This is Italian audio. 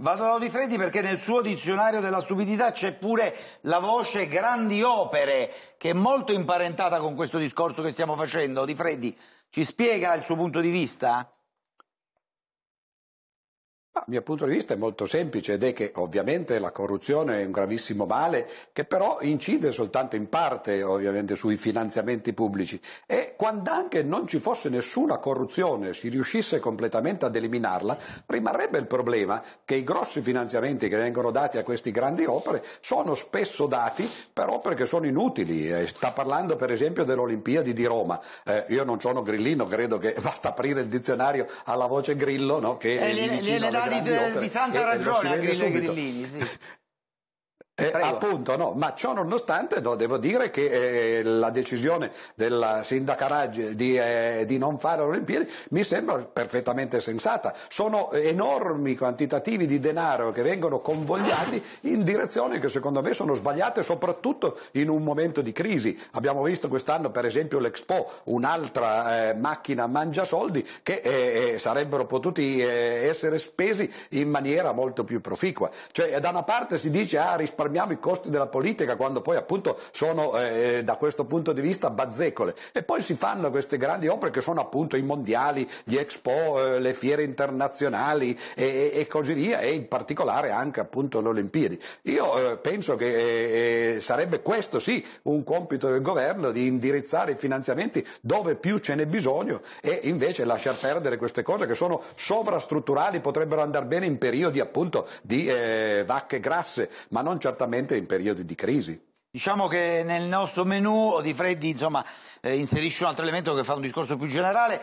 Vado Valdo Di Freddi perché nel suo dizionario della stupidità c'è pure la voce grandi opere, che è molto imparentata con questo discorso che stiamo facendo. Di Freddi, ci spiega il suo punto di vista? Il mio punto di vista è molto semplice ed è che ovviamente la corruzione è un gravissimo male che però incide soltanto in parte ovviamente sui finanziamenti pubblici e quando anche non ci fosse nessuna corruzione, si riuscisse completamente ad eliminarla, rimarrebbe il problema che i grossi finanziamenti che vengono dati a queste grandi opere sono spesso dati per opere che sono inutili. Eh, sta parlando per esempio dell'Olimpiadi di Roma. Eh, io non sono grillino, credo che basta aprire il dizionario alla voce grillo, no? che è eh, le, le, le, le di, di, santa ragione a Grillo Grillini. Sì. Eh, appunto, no, ma ciò nonostante devo dire che eh, la decisione della sindaca Raggi di, eh, di, non fare Olimpiadi mi sembra perfettamente sensata. Sono enormi quantitativi di denaro che vengono convogliati in direzioni che secondo me sono sbagliate, soprattutto in un momento di crisi. Abbiamo visto quest'anno per esempio l'Expo, un'altra eh, macchina mangiasoldi che eh, eh, sarebbero potuti essere spesi in maniera molto più proficua. Cioè, da una parte si dice ah, risparmiamo paghiamo i costi della politica quando poi appunto sono eh, eh, da questo punto di vista bazzecole. E poi si fanno queste grandi opere che sono appunto i mondiali, gli expo, eh, le fiere internazionali e, e, così via e in particolare anche appunto le Olimpiadi. Io eh, penso che eh, eh, sarebbe questo sì un compito del governo di indirizzare i finanziamenti dove più ce n'è bisogno e invece lasciar perdere queste cose che sono sovrastrutturali, potrebbero andare bene in periodi appunto di vacche grasse, ma non certamente solamente in periodi di crisi. Diciamo che nel nostro menù di Freddi insomma, eh, inserisce un altro elemento che fa un discorso più generale,